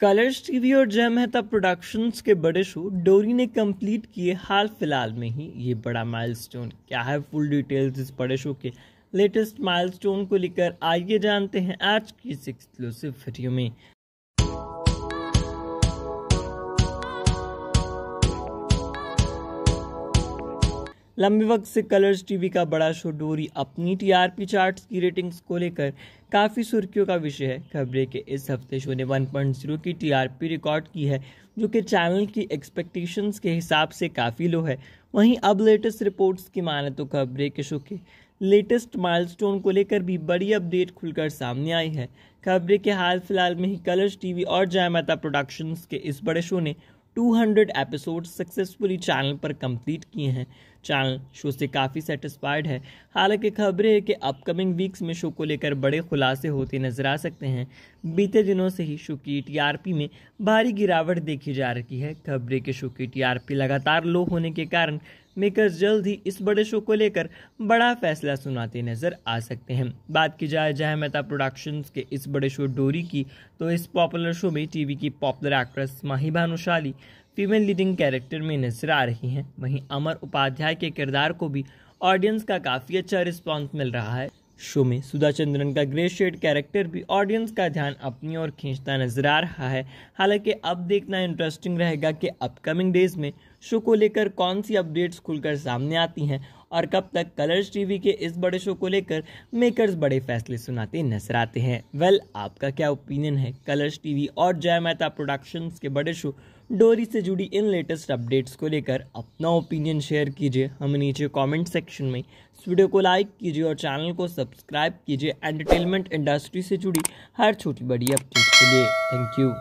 Colors TV और जय Mehta productions के बड़े शो डोरी ने कंप्लीट किए हाल फिलहाल में ही ये बड़ा माइलस्टोन क्या है फुल डिटेल्स इस बड़े शो के लेटेस्ट माइलस्टोन को लेकर आइए जानते हैं आज की इस एक्सक्लूसिव वीडियो में लंबे वक्त से कलर्स टीवी का बड़ा शो डोरी अपनी टीआरपी चार्ट्स की रेटिंग्स को लेकर काफ़ी सुर्खियों का विषय है खबरें के इस हफ्ते शो ने 1.0 की टीआरपी रिकॉर्ड की है जो कि चैनल की एक्सपेक्टेशंस के हिसाब से काफ़ी लो है वहीं अब लेटेस्ट रिपोर्ट्स की माने तो खबरें के शो के लेटेस्ट माइलस्टोन को लेकर भी बड़ी अपडेट खुलकर सामने आई है खबरें के हाल फिलहाल में ही कलर्स टीवी और जयमाता प्रोडक्शंस के इस बड़े शो ने 200 एपिसोड सक्सेसफुली चैनल पर कंप्लीट किए हैं चैनल शो से काफ़ी सेटिस्फाइड है हालांकि खबरें है कि अपकमिंग वीक्स में शो को लेकर बड़े खुलासे होते नजर आ सकते हैं बीते दिनों से ही शो की टीआरपी में भारी गिरावट देखी जा रही है खबरें के शो की टीआरपी लगातार लो होने के कारण मेकर्स जल्द ही इस बड़े शो को लेकर बड़ा फैसला सुनाते नजर आ सकते हैं बात की जाए जय मेहता प्रोडक्शंस के इस बड़े शो डोरी की तो इस पॉपुलर शो में टीवी की popular actress Mahi Bhanushali female leading character में नजर आ रही हैं वहीं अमर उपाध्याय के किरदार को भी ऑडियंस का काफ़ी अच्छा रिस्पॉन्स मिल रहा है शो में सुधा चंद्रन का ग्रे शेड कैरेक्टर भी ऑडियंस का ध्यान अपनी ओर खींचता नजर आ रहा है हालांकि अब देखना इंटरेस्टिंग रहेगा कि अपकमिंग डेज में शो को लेकर कौन सी अपडेट्स खुलकर सामने आती हैं और कब तक कलर्स टीवी के इस बड़े शो को लेकर मेकर्स बड़े फैसले सुनाते नजर आते हैं वेल आपका क्या ओपिनियन है कलर्स टीवी और जय मेहता प्रोडक्शंस के बड़े शो डोरी से जुड़ी इन लेटेस्ट अपडेट्स को लेकर अपना ओपिनियन शेयर कीजिए हमें नीचे कमेंट सेक्शन में इस वीडियो को लाइक कीजिए और चैनल को सब्सक्राइब कीजिए एंटरटेनमेंट इंडस्ट्री से जुड़ी हर छोटी बड़ी अपडेट के लिए थैंक यू